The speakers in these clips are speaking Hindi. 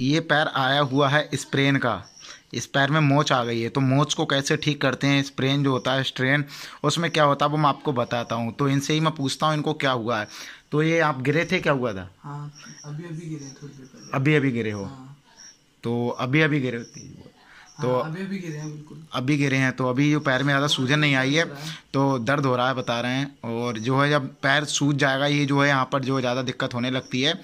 ये पैर आया हुआ है स्प्रेन का इस पैर में मोच आ गई है तो मोच को कैसे ठीक करते हैं स्प्रेन जो होता है स्ट्रेन उसमें क्या होता है वो मैं आपको बताता हूँ तो इनसे ही मैं पूछता हूँ इनको क्या हुआ है तो ये आप गिरे थे क्या हुआ था हाँ, अभी अभी गिरे थोड़ी देर पहले अभी अभी गिरे हो हाँ। तो अभी अभी गिरे होती तो हाँ, अभी अभी गिरे हैं बिल्कुल अभी गिरे हैं तो अभी जो पैर में ज़्यादा सूजन नहीं आई है तो दर्द हो रहा है बता रहे हैं और जो है जब पैर सूज जाएगा ये जो है यहाँ पर जो ज़्यादा दिक्कत होने लगती है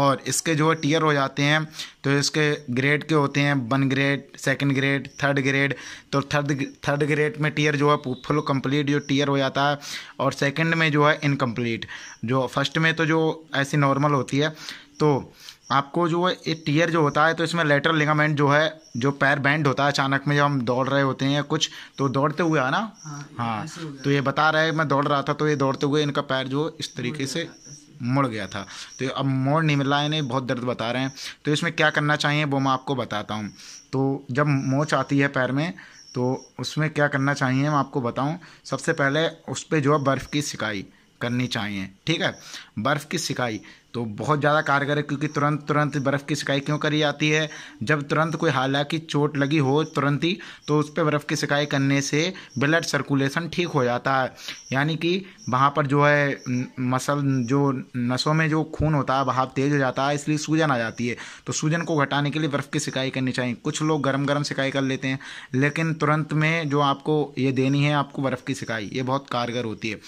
और इसके जो है टीयर हो जाते हैं तो इसके ग्रेड के होते हैं one grade second grade third grade तो थर्ड थर्ड ग्रेड में टीयर जो है फुल कम्प्लीट जो टीयर हो जाता है और सेकेंड में जो है इनकम्प्लीट जो फर्स्ट में तो जो ऐसी नॉर्मल होती है तो आपको जो है ये टीयर जो होता है तो इसमें लेटर लिगामेंट जो है जो पैर बैंड होता है अचानक में जब हम दौड़ रहे होते हैं या कुछ तो दौड़ते हुए आना हाँ, हाँ तो ये बता रहा है मैं दौड़ रहा था तो ये दौड़ते हुए इनका पैर जो इस तरीके से मुड़ गया था तो अब मोड़ नहीं मिल रहा है इन्हें बहुत दर्द बता रहे हैं तो इसमें क्या करना चाहिए वो मैं आपको बताता हूँ तो जब मोच आती है पैर में तो उसमें क्या करना चाहिए मैं आपको बताऊँ सबसे पहले उस पर जो है बर्फ़ की सिकाई करनी चाहिए ठीक है बर्फ़ की सिकाई तो बहुत ज़्यादा कारगर है क्योंकि तुरंत तुरंत बर्फ़ की सिकाई क्यों करी जाती है जब तुरंत कोई हालांकि चोट लगी हो तुरंत ही तो उस पर बर्फ़ की सिकाई करने से ब्लड सर्कुलेशन ठीक हो जाता है यानी कि वहाँ पर जो है मसल जो नसों में जो खून होता है बहाव तेज़ हो जाता है इसलिए सूजन आ जाती है तो सूजन को घटाने के लिए बर्फ़ की सिकाई करनी चाहिए कुछ लोग गर्म गर्म सिकाई कर लेते हैं लेकिन तुरंत में जो आपको ये देनी है आपको बर्फ़ की सिकाई ये बहुत कारगर होती है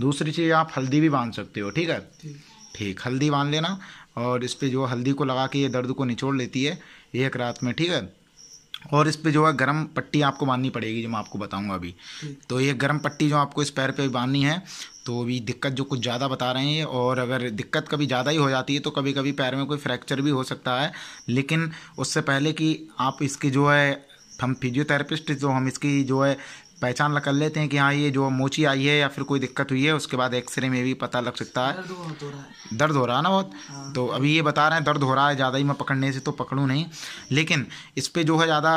दूसरी चीज़ आप हल्दी भी बांध सकते हो ठीक है ठीक हल्दी बांध लेना और इस पर जो हल्दी को लगा के ये दर्द को निचोड़ लेती है एक रात में ठीक है और इस पर जो है गर्म पट्टी आपको बांधनी पड़ेगी जो मैं आपको बताऊंगा अभी तो ये गर्म पट्टी जो आपको इस पैर पे बांधनी है तो अभी दिक्कत जो कुछ ज़्यादा बता रहे हैं और अगर दिक्कत कभी ज़्यादा ही हो जाती है तो कभी कभी पैर में कोई फ्रैक्चर भी हो सकता है लेकिन उससे पहले कि आप इसकी जो है हम फिजियोथेरेपिस्ट जो हम इसकी जो है पहचान कर लेते हैं कि हाँ ये जो मोची आई है या फिर कोई दिक्कत हुई है उसके बाद एक्सरे में भी पता लग सकता है दर्द हो रहा है ना बहुत हाँ। तो अभी ये बता रहे हैं दर्द हो रहा है ज़्यादा ही मैं पकड़ने से तो पकड़ूँ नहीं लेकिन इस पर जो है ज़्यादा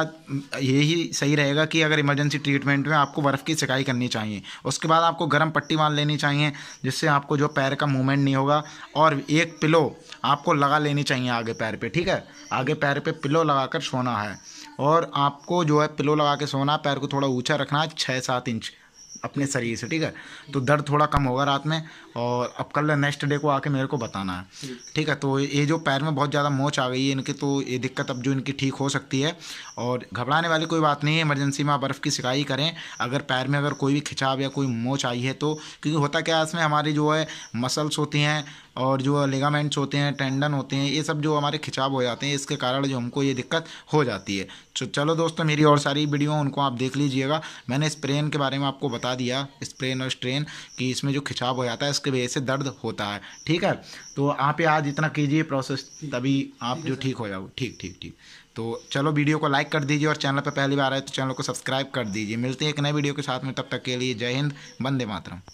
यही सही रहेगा कि अगर इमरजेंसी ट्रीटमेंट में आपको बर्फ़ की सिकाई करनी चाहिए उसके बाद आपको गर्म पट्टी बांध लेनी चाहिए जिससे आपको जो पैर का मूवमेंट नहीं होगा और एक पिलो आपको लगा लेनी चाहिए आगे पैर पर ठीक है आगे पैर पर पिलो लगा सोना है और आपको जो है पिलो लगा के सोना पैर को थोड़ा ऊँचा रखना है आप छः सात इंच अपने शरीर से ठीक है तो दर्द थोड़ा कम होगा रात में और अब कल नेक्स्ट डे को आके मेरे को बताना है ठीक है तो ये जो पैर में बहुत ज़्यादा मोच आ गई है इनकी तो ये दिक्कत अब जो इनकी ठीक हो सकती है और घबराने वाली कोई बात नहीं है इमरजेंसी में आप बर्फ़ की सिकाई करें अगर पैर में अगर कोई भी खिंचाव या कोई मोच आई है तो क्योंकि होता क्या है इसमें हमारी जो है मसल्स होती हैं और जो लेगामेंट्स होते हैं टेंडन होते हैं ये सब जो हमारे खिंचाव हो जाते हैं इसके कारण जो हमको ये दिक्कत हो जाती है तो चलो दोस्तों मेरी और सारी वीडियो उनको आप देख लीजिएगा मैंने स्प्रेन के बारे में आपको बता दिया स्प्रेन और स्ट्रेन कि इसमें जो खिंचाव हो जाता है इसके वजह से दर्द होता है ठीक है तो आप आज इतना कीजिए प्रोसेस तभी आप जो ठीक हो जाओ ठीक ठीक ठीक तो चलो वीडियो को लाइक कर दीजिए और चैनल पर पहली बार आए तो चैनल को सब्सक्राइब कर दीजिए मिलते हैं एक नए वीडियो के साथ में तब तक के लिए जय हिंद वंदे मातरम